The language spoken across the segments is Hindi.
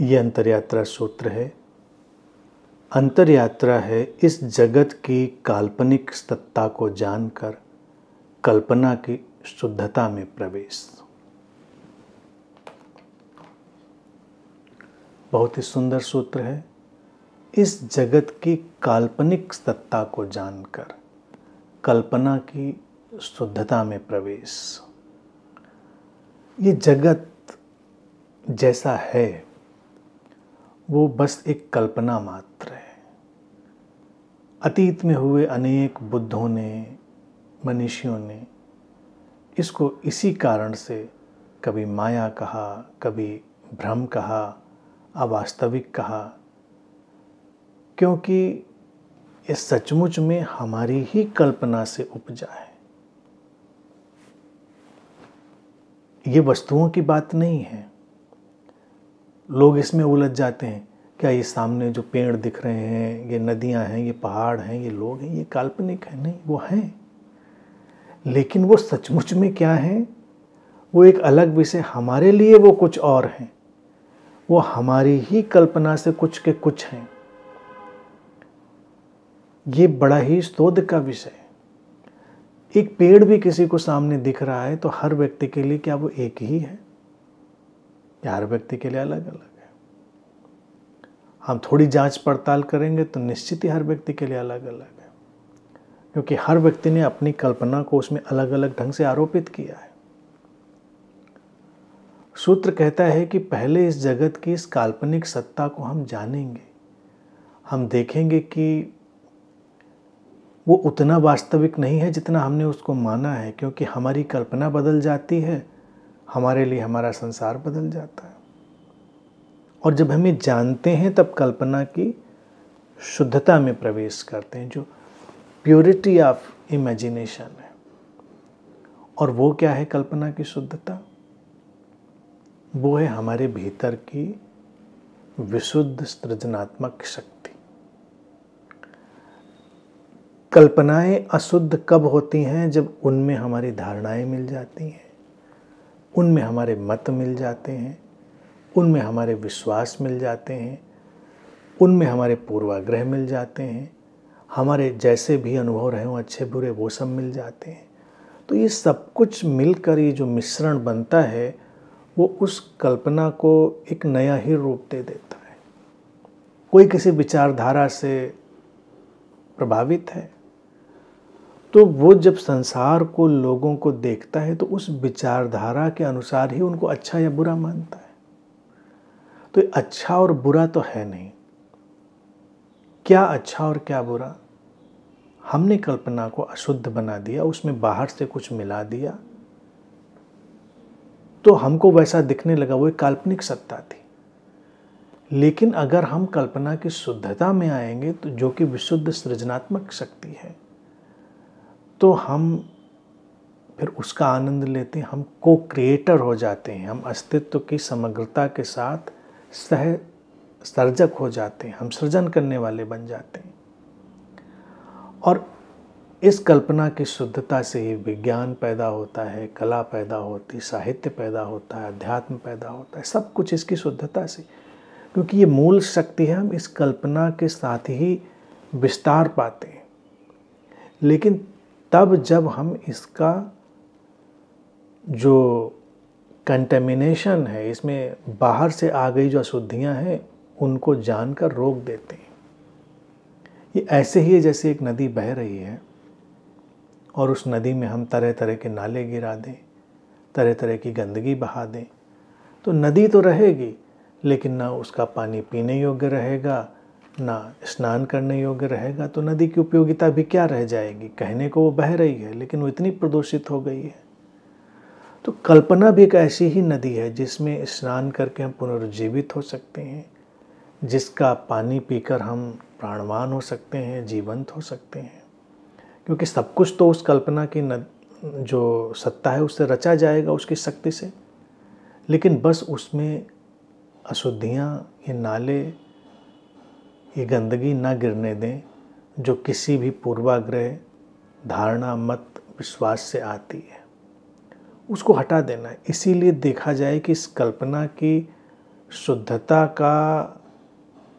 ये अंतरयात्रा सूत्र है अंतरयात्रा है इस जगत की काल्पनिक सत्ता को जानकर कल्पना की शुद्धता में प्रवेश बहुत ही सुंदर सूत्र है इस जगत की काल्पनिक सत्ता को जानकर कल्पना की शुद्धता में प्रवेश ये जगत जैसा है वो बस एक कल्पना मात्र है अतीत में हुए अनेक बुद्धों ने मनीषियों ने इसको इसी कारण से कभी माया कहा कभी भ्रम कहा अवास्तविक कहा क्योंकि ये सचमुच में हमारी ही कल्पना से उपजा है ये वस्तुओं की बात नहीं है लोग इसमें उलझ जाते हैं क्या ये सामने जो पेड़ दिख रहे हैं ये नदियां हैं ये पहाड़ हैं ये लोग हैं ये काल्पनिक है नहीं वो हैं लेकिन वो सचमुच में क्या है वो एक अलग विषय हमारे लिए वो कुछ और हैं वो हमारी ही कल्पना से कुछ के कुछ हैं ये बड़ा ही शोध का विषय एक पेड़ भी किसी को सामने दिख रहा है तो हर व्यक्ति के लिए क्या वो एक ही है ये हर व्यक्ति के लिए अलग अलग है हम थोड़ी जांच पड़ताल करेंगे तो निश्चित ही हर व्यक्ति के लिए अलग अलग है क्योंकि हर व्यक्ति ने अपनी कल्पना को उसमें अलग अलग ढंग से आरोपित किया है सूत्र कहता है कि पहले इस जगत की इस काल्पनिक सत्ता को हम जानेंगे हम देखेंगे कि वो उतना वास्तविक नहीं है जितना हमने उसको माना है क्योंकि हमारी कल्पना बदल जाती है हमारे लिए हमारा संसार बदल जाता है और जब हमें जानते हैं तब कल्पना की शुद्धता में प्रवेश करते हैं जो प्योरिटी ऑफ इमेजिनेशन है और वो क्या है कल्पना की शुद्धता वो है हमारे भीतर की विशुद्ध सृजनात्मक शक्ति कल्पनाएं अशुद्ध कब होती हैं जब उनमें हमारी धारणाएं मिल जाती हैं उनमें हमारे मत मिल जाते हैं उनमें हमारे विश्वास मिल जाते हैं उनमें हमारे पूर्वाग्रह मिल जाते हैं हमारे जैसे भी अनुभव रहे हों अच्छे बुरे वो सब मिल जाते हैं तो ये सब कुछ मिलकर ये जो मिश्रण बनता है वो उस कल्पना को एक नया ही रूप दे देता है कोई किसी विचारधारा से प्रभावित है तो वो जब संसार को लोगों को देखता है तो उस विचारधारा के अनुसार ही उनको अच्छा या बुरा मानता है तो अच्छा और बुरा तो है नहीं क्या अच्छा और क्या बुरा हमने कल्पना को अशुद्ध बना दिया उसमें बाहर से कुछ मिला दिया तो हमको वैसा दिखने लगा वो एक काल्पनिक सत्ता थी लेकिन अगर हम कल्पना की शुद्धता में आएंगे तो जो कि विशुद्ध सृजनात्मक शक्ति है तो हम फिर उसका आनंद लेते हैं हम को क्रिएटर हो जाते हैं हम अस्तित्व की समग्रता के साथ सह सर्जक हो जाते हैं हम सृजन करने वाले बन जाते हैं और इस कल्पना की शुद्धता से ही विज्ञान पैदा होता है कला पैदा होती साहित्य पैदा होता है अध्यात्म पैदा होता है सब कुछ इसकी शुद्धता से क्योंकि ये मूल शक्ति है हम इस कल्पना के साथ ही विस्तार पाते हैं लेकिन तब जब हम इसका जो कंटेमिनेशन है इसमें बाहर से आ गई जो अशुद्धियाँ हैं उनको जानकर रोक देते हैं ये ऐसे ही है जैसे एक नदी बह रही है और उस नदी में हम तरह तरह के नाले गिरा दें तरह तरह की गंदगी बहा दें तो नदी तो रहेगी लेकिन ना उसका पानी पीने योग्य रहेगा ना स्नान करने योग्य रहेगा तो नदी की उपयोगिता भी क्या रह जाएगी कहने को वो बह रही है लेकिन वो इतनी प्रदूषित हो गई है तो कल्पना भी एक ऐसी ही नदी है जिसमें स्नान करके हम पुनर्जीवित हो सकते हैं जिसका पानी पीकर हम प्राणवान हो सकते हैं जीवंत हो सकते हैं क्योंकि सब कुछ तो उस कल्पना की नद जो सत्ता है उससे रचा जाएगा उसकी शक्ति से लेकिन बस उसमें अशुद्धियाँ ये नाले ये गंदगी ना गिरने दें जो किसी भी पूर्वाग्रह धारणा मत विश्वास से आती है उसको हटा देना इसीलिए देखा जाए कि इस कल्पना की शुद्धता का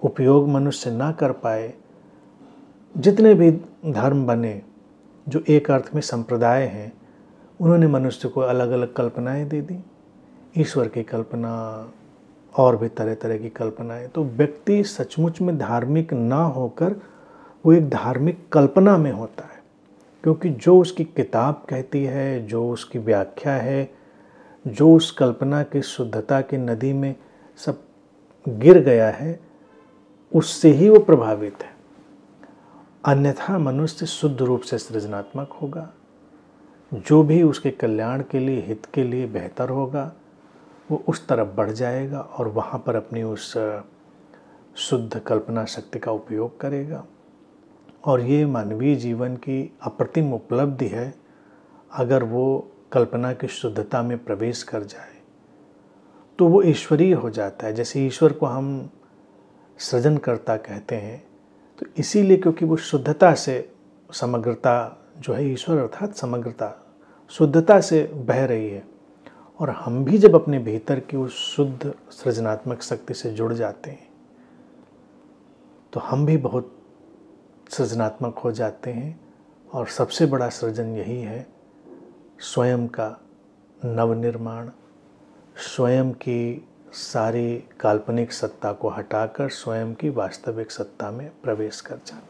उपयोग मनुष्य ना कर पाए जितने भी धर्म बने जो एक अर्थ में संप्रदाय हैं उन्होंने मनुष्य को अलग अलग कल्पनाएं दे दी ईश्वर की कल्पना और भी तरह तरह की कल्पनाएं तो व्यक्ति सचमुच में धार्मिक ना होकर वो एक धार्मिक कल्पना में होता है क्योंकि जो उसकी किताब कहती है जो उसकी व्याख्या है जो उस कल्पना की शुद्धता की नदी में सब गिर गया है उससे ही वो प्रभावित है अन्यथा मनुष्य शुद्ध रूप से सृजनात्मक होगा जो भी उसके कल्याण के लिए हित के लिए बेहतर होगा वो उस तरफ बढ़ जाएगा और वहाँ पर अपनी उस शुद्ध कल्पना शक्ति का उपयोग करेगा और ये मानवीय जीवन की अप्रतिम उपलब्धि है अगर वो कल्पना की शुद्धता में प्रवेश कर जाए तो वो ईश्वरीय हो जाता है जैसे ईश्वर को हम सृजनकर्ता कहते हैं तो इसीलिए क्योंकि वो शुद्धता से समग्रता जो है ईश्वर अर्थात समग्रता शुद्धता से बह रही है और हम भी जब अपने भीतर की उस शुद्ध सृजनात्मक शक्ति से जुड़ जाते हैं तो हम भी बहुत सृजनात्मक हो जाते हैं और सबसे बड़ा सृजन यही है स्वयं का नवनिर्माण स्वयं की सारी काल्पनिक सत्ता को हटाकर स्वयं की वास्तविक सत्ता में प्रवेश कर जाना